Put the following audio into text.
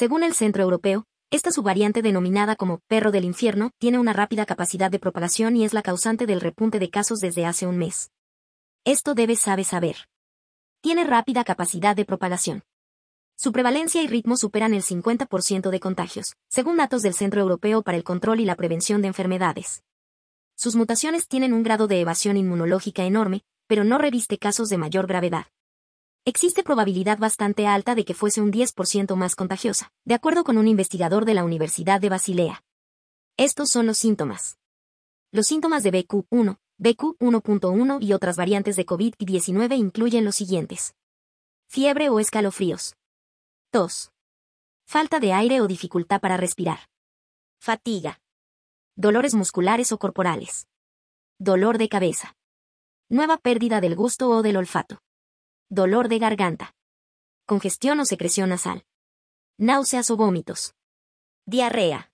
Según el Centro Europeo, esta subvariante denominada como perro del infierno tiene una rápida capacidad de propagación y es la causante del repunte de casos desde hace un mes. Esto debe saber saber. Tiene rápida capacidad de propagación. Su prevalencia y ritmo superan el 50% de contagios, según datos del Centro Europeo para el Control y la Prevención de Enfermedades. Sus mutaciones tienen un grado de evasión inmunológica enorme, pero no reviste casos de mayor gravedad existe probabilidad bastante alta de que fuese un 10% más contagiosa, de acuerdo con un investigador de la Universidad de Basilea. Estos son los síntomas. Los síntomas de BQ1, BQ1.1 y otras variantes de COVID-19 incluyen los siguientes. Fiebre o escalofríos. Tos. Falta de aire o dificultad para respirar. Fatiga. Dolores musculares o corporales. Dolor de cabeza. Nueva pérdida del gusto o del olfato dolor de garganta, congestión o secreción nasal, náuseas o vómitos, diarrea.